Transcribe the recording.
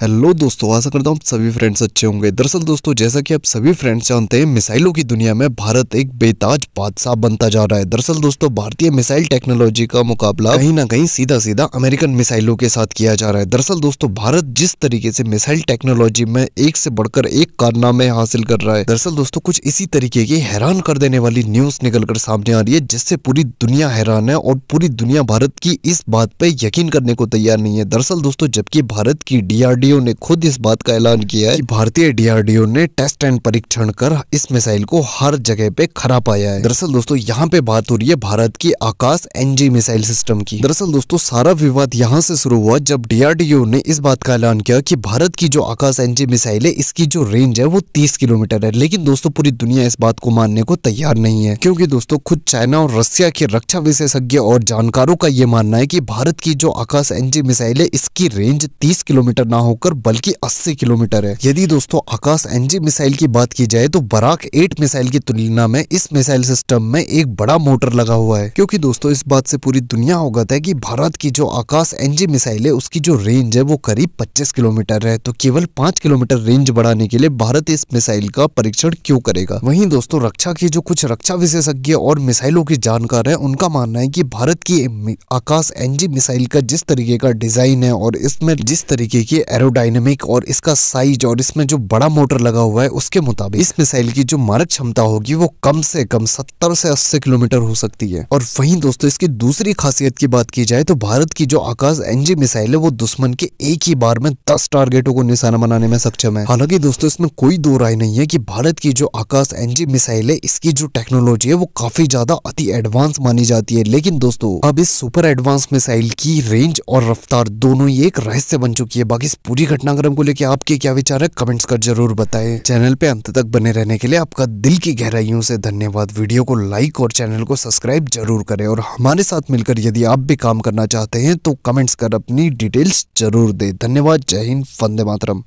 hello दोस्तों आशा करता हूँ सभी फ्रेंड्स अच्छे होंगे दरअसल दोस्तों जैसा कि आप सभी फ्रेंड्स जानते हैं मिसाइलों की दुनिया में भारत एक बेताज बादशाह बनता जा रहा है दरअसल दोस्तों भारतीय मिसाइल टेक्नोलॉजी का मुकाबला कहीं ना कहीं सीधा सीधा अमेरिकन मिसाइलों के साथ किया जा रहा है दरअसल दोस्तों भारत जिस तरीके से मिसाइल टेक्नोलॉजी में एक से बढ़कर एक कारनामे हासिल कर रहा है दरअसल दोस्तों कुछ इसी तरीके की हैरान कर देने वाली न्यूज कर सामने आ रही है जिससे पूरी दुनिया हैरान है और पूरी दुनिया भारत की इस बात पर यकीन करने को तैयार नहीं है दरअसल दोस्तों जबकि भारत की डी डीआरडीओ ने खुद इस बात का ऐलान किया है कि भारतीय डीआरडीओ ने टेस्ट एंड परीक्षण कर इस मिसाइल को हर जगह पे खड़ा पाया है दरअसल दोस्तों यहाँ पे बात हो रही है भारत की आकाश एनजी मिसाइल सिस्टम की दरअसल दोस्तों सारा विवाद यहाँ से शुरू हुआ जब डीआरडीओ ने इस बात का ऐलान किया कि भारत की जो आकाश एनजी मिसाइल है इसकी जो रेंज है वो तीस किलोमीटर है लेकिन दोस्तों पूरी दुनिया इस बात को मानने को तैयार नहीं है क्यूँकी दोस्तों खुद चाइना और रशिया के रक्षा विशेषज्ञ और जानकारों का ये मानना है की भारत की जो आकाश एनजी मिसाइल है इसकी रेंज तीस किलोमीटर ना हो होकर बल्कि 80 किलोमीटर है यदि दोस्तों आकाश एनजी मिसाइल की बात की जाए तो बराक एट मिसाइल की तुलना में इस मिसाइल सिस्टम में एक बड़ा मोटर लगा हुआ है क्योंकि दोस्तों इस बात से पूरी दुनिया अवगत है कि भारत की जो आकाश एनजी मिसाइल है उसकी जो रेंज है वो करीब पच्चीस किलोमीटर है तो केवल पांच किलोमीटर रेंज बढ़ाने के लिए भारत इस मिसाइल का परीक्षण क्यों करेगा वहीं दोस्तों रक्षा के जो कुछ रक्षा विशेषज्ञ और मिसाइलों की जानकार है उनका मानना है कि भारत की आकाश एनजी मिसाइल का जिस तरीके का डिजाइन है और इसमें जिस तरीके की एरो एरोडाइनमिक और इसका साइज और इसमें जो बड़ा मोटर लगा हुआ है उसके मुताबिक इस मिसाइल की जो मारक क्षमता होगी वो कम से कम सत्तर से अस्सी किलोमीटर हो सकती है और वहीं दोस्तों इसकी दूसरी खासियत की बात की जाए तो भारत की जो आकाश एनजी मिसाइल है वो दुश्मन के एक ही बार में दस टारगेटों को निशाना बनाने में सक्षम है हालांकि दोस्तों इसमें कोई दो राय नहीं है की भारत की जो आकाश एनजी मिसाइल है इसकी जो टेक्नोलॉजी है वो काफी ज्यादा अति एडवांस मानी जाती है लेकिन दोस्तों अब इस सुपर एडवांस मिसाइल की रेंज और रफ्तार दोनों ही एक रहस्य बन चुकी है बाकी पूरी घटनाक्रम को लेकर आपके क्या विचार है कमेंट्स कर जरूर बताएं चैनल पे अंत तक बने रहने के लिए आपका दिल की गहराइयों से धन्यवाद वीडियो को लाइक और चैनल को सब्सक्राइब जरूर करें और हमारे साथ मिलकर यदि आप भी काम करना चाहते हैं तो कमेंट्स कर अपनी डिटेल्स जरूर दें धन्यवाद जय हिंद वंदे मातरम